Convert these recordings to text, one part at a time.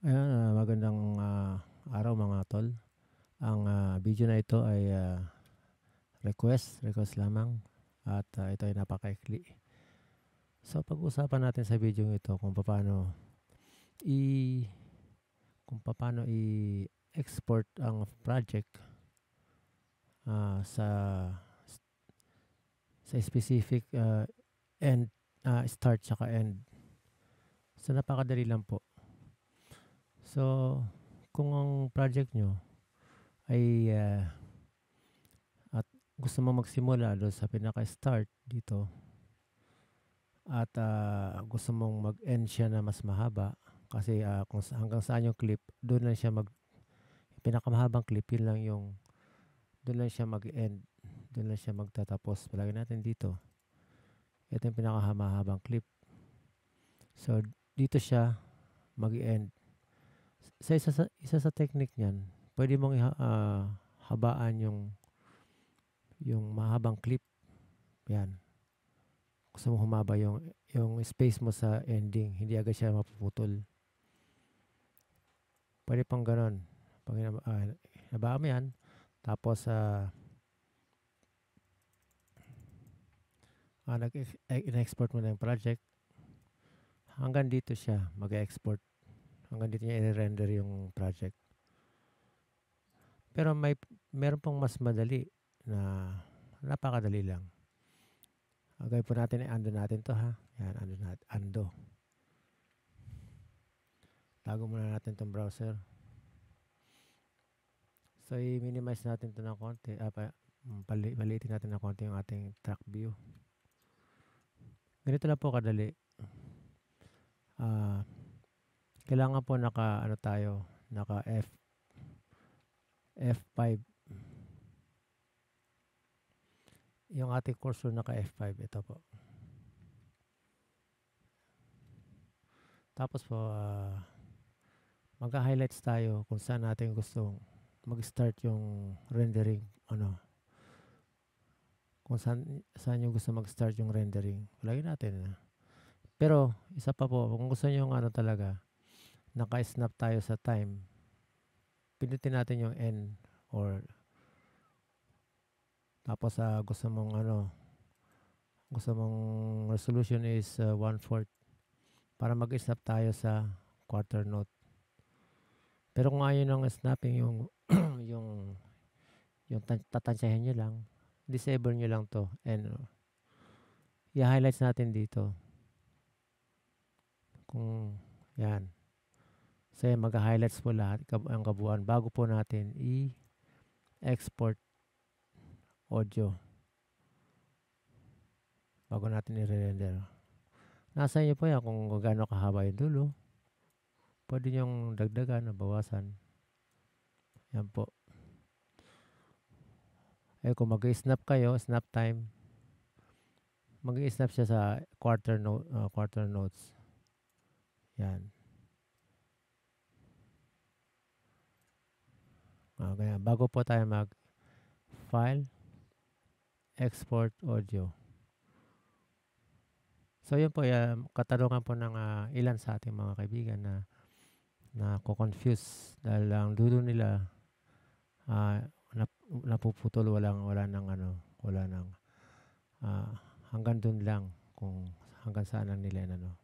Ayan, ah, magandang ah, araw mga tol. Ang ah, video na ito ay ah, request, request lamang at ah, ito ay napaka-ikli. So pag-usapan natin sa video ito kung paano i kung paano i-export ang project ah, sa sa specific ah, end ah, start saka end. So napakadali lang po So, kung ang project nyo ay uh, at gusto mo magsimula doon sa pinaka-start dito at uh, gusto mong mag-end siya na mas mahaba kasi uh, kung hanggang saan yung clip, doon lang siya mag pinakamahabang clip, yun lang yung doon lang siya mag-end. Doon lang siya magtatapos. Palagi natin dito. Ito yung pinakamahabang clip. So, dito siya mag-end sa isa sa, isa sa technique niyan, pwede mong iha, uh, habaan yung yung mahabang clip. Yan. Gusto mo humaba yung yung space mo sa ending, hindi agad siya mapuputol. Pwede pang ganun. Pag uh, mo yan, tapos sa uh, uh, ah, nag-export eh, mo na yung project. Hanggang dito siya mag-export. Hanggang dito niya i-render yung project. Pero may meron pong mas madali na napakadali lang. Agay ah, po natin, eh, ando natin to ha. Yan, ando. Natin, ando. Tago muna natin tong browser. So, i-minimize natin to ng konti. Ah, mm, pali, paliitin natin ng konti yung ating track view. Ganito lang po kadali. Ah, uh, kailangan po naka ano tayo, naka F F5. Yung ating cursor naka F5 ito po. Tapos po uh, ah, mag-highlights tayo kung saan natin gustong mag-start yung rendering ano kung saan, saan yung gusto mag-start yung rendering. Lagyan natin ah. Pero, isa pa po, kung gusto niyo yung ano talaga, naka-snap tayo sa time, pinutin natin yung N or tapos uh, gusto mong ano, gusto mong resolution is uh, one-fourth para mag-snap tayo sa quarter note. Pero kung ayaw ng snapping yung yung yung tatansyahin nyo lang, disable nyo lang to and uh, oh. i-highlights natin dito. Kung yan. So, mag-highlights po lahat ang kabuuan bago po natin i-export audio. Bago natin i-render. Nasa inyo po yan kung gaano kahaba yung dulo. Pwede niyong dagdagan o bawasan. Yan po. Eh kung mag-snap kayo, snap time, mag-snap siya sa quarter, no, uh, quarter notes. Yan. O, ah, ganyan. Bago po tayo mag file, export audio. So, yun po, yung um, katanungan po ng uh, ilan sa ating mga kaibigan na na ko-confuse dahil ang dulo nila uh, nap, napuputol walang wala nang ano wala nang uh, hanggang dun lang kung hanggang saan ang nila ano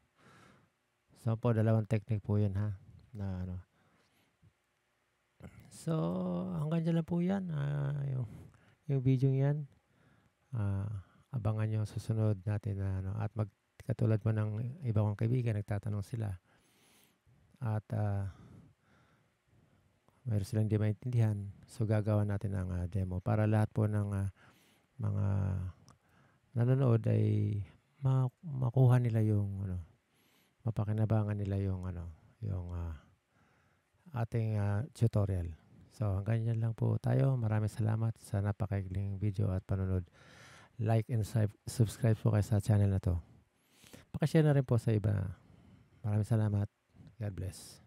so po dalawang technique po yun ha na ano So, hanggang dyan lang po yan. Uh, yung, yung video yan. Uh, abangan nyo susunod natin. na ano, at mag, katulad mo ng iba kong kaibigan, nagtatanong sila. At uh, ah, mayroon silang hindi maintindihan. So, gagawa natin ang uh, demo para lahat po ng uh, mga nanonood ay ma makuha nila yung ano, mapakinabangan nila yung ano, yung uh, ating uh, tutorial. So, hanggang yan lang po tayo. Maraming salamat sa napakaigling video at panonood. Like and subscribe po kayo sa channel na to. Pakishare na rin po sa iba. Maraming salamat. God bless.